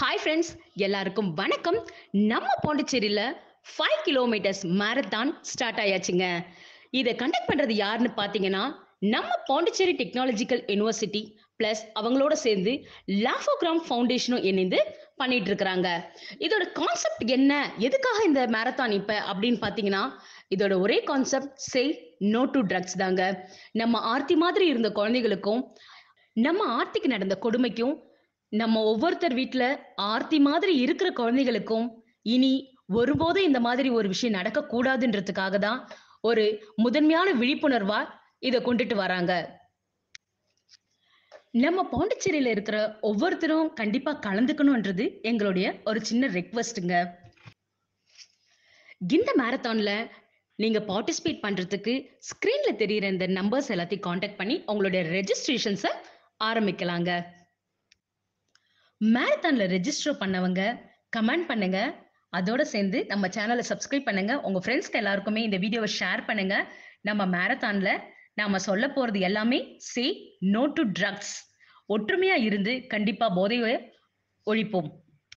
hi friends எல்லாருக்கும் வணக்கம் நம்ம பாண்டிச்சேரியில் ஃபைவ் கிலோமீட்டர்ஸ் மேரத்தான் ஸ்டார்ட் ஆயாச்சுங்க இதை கண்டக்ட் பண்ணுறது யாருன்னு பார்த்தீங்கன்னா நம்ம பாண்டிச்சேரி டெக்னாலஜிக்கல் யூனிவர்சிட்டி பிளஸ் அவங்களோட சேர்ந்து லாஃபோகிராம் ஃபவுண்டேஷனும் இணைந்து பண்ணிட்டு இருக்கிறாங்க இதோட கான்செப்ட் என்ன எதுக்காக இந்த மேரத்தான் இப்போ அப்படின்னு பார்த்தீங்கன்னா இதோட ஒரே concept say no to drugs தாங்க நம்ம ஆர்த்தி மாதிரி இருந்த குழந்தைகளுக்கும் நம்ம ஆர்த்திக்கு நடந்த கொடுமைக்கும் நம்ம ஒவ்வொருத்தர் வீட்டுல ஆர்த்தி மாதிரி இருக்கிற குழந்தைகளுக்கும் இனி ஒருபோதும் இந்த மாதிரி ஒரு விஷயம் நடக்க கூடாதுன்றதுக்காக தான் ஒரு முதன்மையான விழிப்புணர்வா இதை கொண்டுட்டு வராங்க நம்ம பாண்டிச்சேரியில இருக்கிற ஒவ்வொருத்தரும் கண்டிப்பா கலந்துக்கணும்ன்றது எங்களுடைய ஒரு சின்ன ரெக்வஸ்ட்டுங்க இந்த மேரத்தான்ல நீங்க பார்ட்டிசிபேட் பண்றதுக்கு ஸ்கிரீன்ல தெரிகிற இந்த நம்பர்ஸ் எல்லாத்தையும் காண்டாக்ட் பண்ணி உங்களுடைய ரெஜிஸ்ட்ரேஷன்ஸை ஆரம்பிக்கலாங்க மேரத்தான்ல ரெஜிஸ்டர் பண்ணவங்க கமெண்ட் பண்ணுங்க அதோட சேர்ந்து நம்ம சேனலை சப்ஸ்கிரைப் பண்ணுங்க உங்க ஃப்ரெண்ட்ஸ்க்கு எல்லாருக்குமே இந்த வீடியோவை ஷேர் பண்ணுங்க நம்ம மேரத்தான்ல நாம சொல்ல போறது எல்லாமே சே நோ டு ட்ரக்ஸ் ஒற்றுமையா இருந்து கண்டிப்பா போதையை ஒழிப்போம்